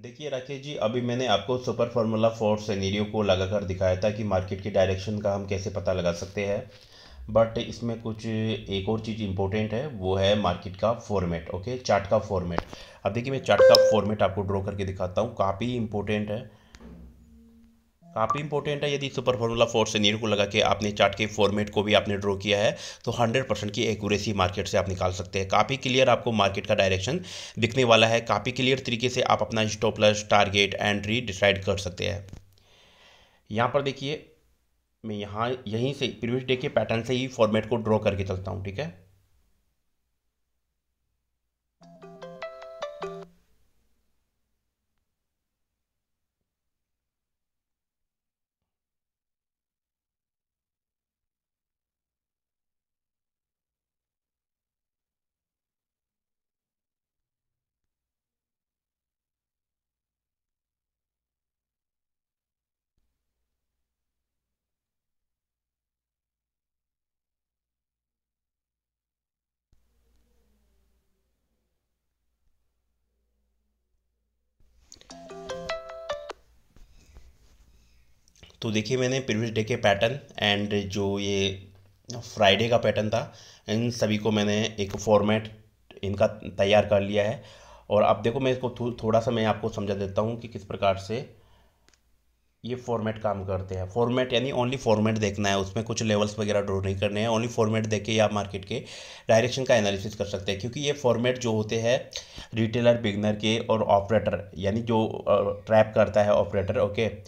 देखिए राकेश जी अभी मैंने आपको सुपर फार्मूला फॉर सेनेरियो को लगाकर दिखाया था कि मार्केट के डायरेक्शन का हम कैसे पता लगा सकते हैं बट इसमें कुछ एक और चीज़ इम्पोर्टेंट है वो है मार्केट का फॉर्मेट ओके चार्ट का फॉर्मेट अब देखिए मैं चार्ट का फॉर्मेट आपको ड्रॉ करके दिखाता हूँ काफ़ी इंपॉर्टेंट है काफ़ी इंपॉर्टेंट है यदि सुपर फॉर्मूला फोर से नीर को लगा के आपने चार्ट के फॉर्मेट को भी आपने ड्रॉ किया है तो 100 परसेंट की एक्यूरेसी मार्केट से आप निकाल सकते हैं काफ़ी क्लियर आपको मार्केट का डायरेक्शन दिखने वाला है काफ़ी क्लियर तरीके से आप अपना स्टॉप लस टारगेट एंट्री डिसाइड कर सकते हैं यहाँ पर देखिए मैं यहाँ यहीं से प्रीवियस डे के पैटर्न से ही फॉर्मेट को ड्रॉ करके चलता हूँ ठीक है तो देखिए मैंने प्रीवियस डे के पैटर्न एंड जो ये फ्राइडे का पैटर्न था इन सभी को मैंने एक फॉर्मेट इनका तैयार कर लिया है और अब देखो मैं इसको थो, थोड़ा सा मैं आपको समझा देता हूँ कि किस प्रकार से ये फॉर्मेट काम करते हैं फॉर्मेट यानी ओनली फॉर्मेट देखना है उसमें कुछ लेवल्स वगैरह ड्रो नहीं करने हैं ओनली फॉर्मेट देख के आप मार्केट के डायरेक्शन का एनालिसिस कर सकते हैं क्योंकि ये फॉर्मेट जो होते हैं रिटेलर बिगनर के और ऑपरेटर यानी जो ट्रैप करता है ऑपरेटर ओके okay?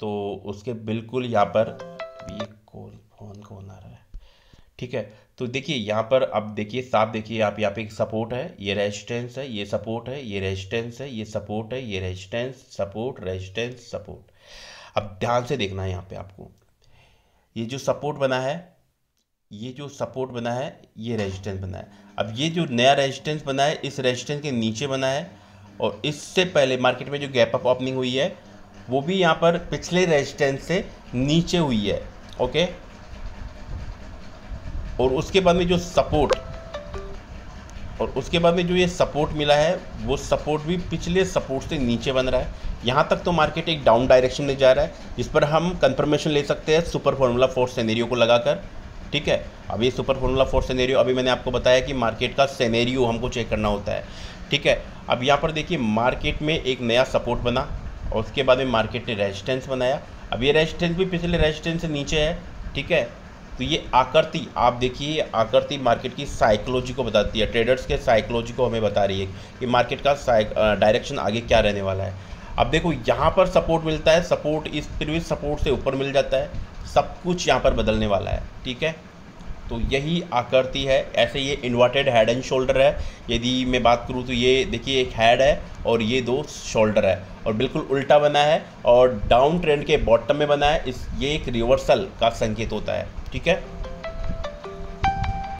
तो उसके बिल्कुल यहाँ पर ये कॉल फोन कौन आ रहा है ठीक है तो देखिए यहाँ पर अब देखिए साफ देखिए आप यहाँ पे एक सपोर्ट है ये रेजिस्टेंस है ये सपोर्ट है ये रेजिस्टेंस है ये सपोर्ट है ये रेजिस्टेंस सपोर्ट रेजिस्टेंस सपोर्ट अब ध्यान से देखना है यहाँ पे आपको ये जो सपोर्ट बना है ये जो सपोर्ट बना है ये रेजिस्टेंस बना है अब ये जो नया रेजिस्टेंस बना है इस रेजिस्टेंस के नीचे बना है और इससे पहले मार्केट में जो गैप अप ओपनिंग हुई है वो भी यहाँ पर पिछले रेजिस्टेंस से नीचे हुई है ओके और उसके बाद में जो सपोर्ट और उसके बाद में जो ये सपोर्ट मिला है वो सपोर्ट भी पिछले सपोर्ट से नीचे बन रहा है यहाँ तक तो मार्केट एक डाउन डायरेक्शन में जा रहा है जिस पर हम कंफर्मेशन ले सकते हैं सुपर फार्मूला फोर सेनेरियो को लगाकर ठीक है अब ये सुपर फार्मूला फोर सेनेरियो अभी मैंने आपको बताया कि मार्केट का सेनेरियो हमको चेक करना होता है ठीक है अब यहाँ पर देखिए मार्केट में एक नया सपोर्ट बना और उसके बाद में मार्केट ने रेजिस्टेंस बनाया अब ये रेजिस्टेंस भी पिछले रेजिस्टेंस से नीचे है ठीक है तो ये आकृति आप देखिए आकृति मार्केट की साइकोलॉजी को बताती है ट्रेडर्स के साइकोलॉजी को हमें बता रही है कि मार्केट का डायरेक्शन आगे क्या रहने वाला है अब देखो यहाँ पर सपोर्ट मिलता है सपोर्ट इस प्रीवियस सपोर्ट से ऊपर मिल जाता है सब कुछ यहाँ पर बदलने वाला है ठीक है तो यही आकृति है ऐसे ये इन्वर्टेड हेड एंड शोल्डर है यदि मैं बात करूँ तो ये देखिए एक हेड है और ये दो शोल्डर है और बिल्कुल उल्टा बना है और डाउन ट्रेंड के बॉटम में बना है इस ये एक रिवर्सल का संकेत होता है ठीक है